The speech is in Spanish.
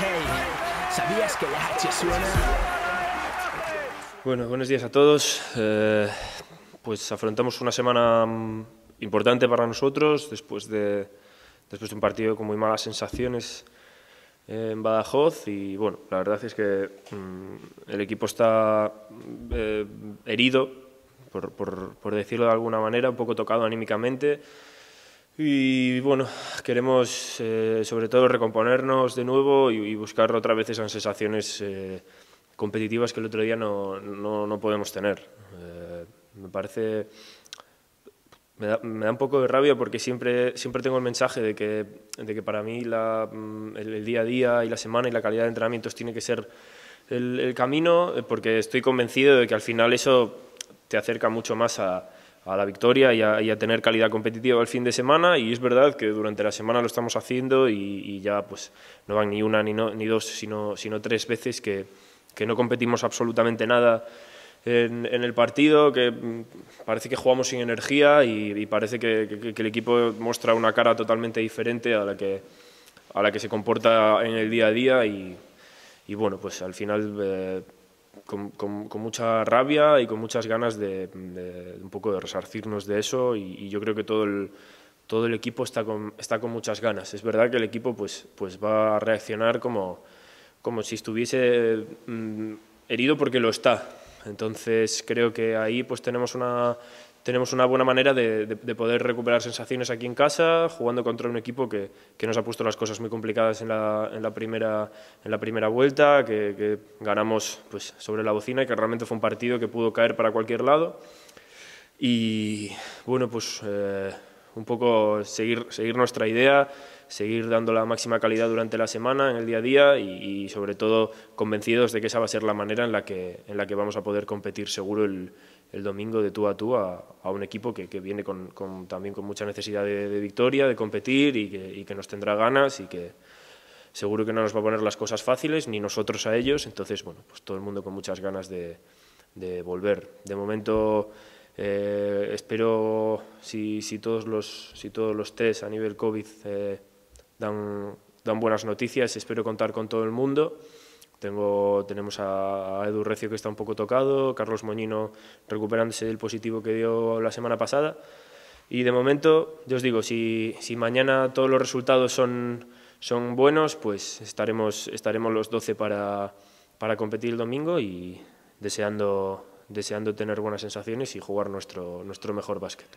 Hey, ¿sabías que la suena? Bueno, buenos días a todos. Eh, pues afrontamos una semana mm, importante para nosotros después de, después de un partido con muy malas sensaciones en Badajoz y bueno, la verdad es que mm, el equipo está mm, eh, herido, por, por, por decirlo de alguna manera, un poco tocado anímicamente. Y bueno, queremos eh, sobre todo recomponernos de nuevo y, buscar otra vez esas sensaciones eh, competitivas que el otro día no, podemos tener. Eh, me parece... Me da, un poco de rabia porque siempre, siempre tengo el mensaje de que, de que para mí la, mm, el, día a día y la semana y la calidad de entrenamientos tiene que ser el camino porque estoy convencido de que al final eso te acerca mucho más a, a la victoria y a, tener calidad competitiva el fin de semana y es verdad que durante la semana lo estamos haciendo y, ya pues no van ni una ni, dos sino, tres veces que, no competimos absolutamente nada en, el partido, que mm, parece que jugamos sin energía y, parece que, el equipo muestra una cara totalmente diferente a la que, se comporta en el día a día y, bueno, pues al final... Eh, con, mucha rabia y con muchas ganas de, un poco de resarcirnos de eso y, yo creo que todo el, todo el equipo está con, está con muchas ganas. Es verdad que el equipo pues, pues va a reaccionar como, como si estuviese mm, herido porque lo está. Entonces creo que ahí pues tenemos una tenemos una buena manera de, poder recuperar sensaciones aquí en casa, jugando contra un equipo que, nos ha puesto las cosas muy complicadas en la, primera, en la primera vuelta, que, ganamos pues, sobre la bocina y que realmente fue un partido que pudo caer para cualquier lado. Y bueno, pues eh, un poco seguir, seguir nuestra idea, seguir dando la máxima calidad durante la semana, en el día a día y, y sobre todo convencidos de que esa va a ser la manera en la que, en la que vamos a poder competir seguro el, el domingo de tú a tú a, un equipo que, viene también con mucha necesidad de, victoria, de competir y que, nos tendrá ganas y que seguro que no nos va a poner las cosas fáciles, ni nosotros a ellos. Entonces, bueno, pues todo el mundo con muchas ganas de, volver. De momento, eh, espero, si, todos los, si todos los test a nivel COVID eh, dan, dan buenas noticias, espero contar con todo el mundo. Tengo, tenemos a, Edu Recio que está un poco tocado, Carlos Moñino recuperándose del positivo que dio la semana pasada. Y de momento, yo os digo, si, si mañana todos los resultados son, son buenos, pues estaremos, estaremos los 12 para, para competir el domingo y deseando deseando tener buenas sensaciones y jugar nuestro, nuestro mejor básquet.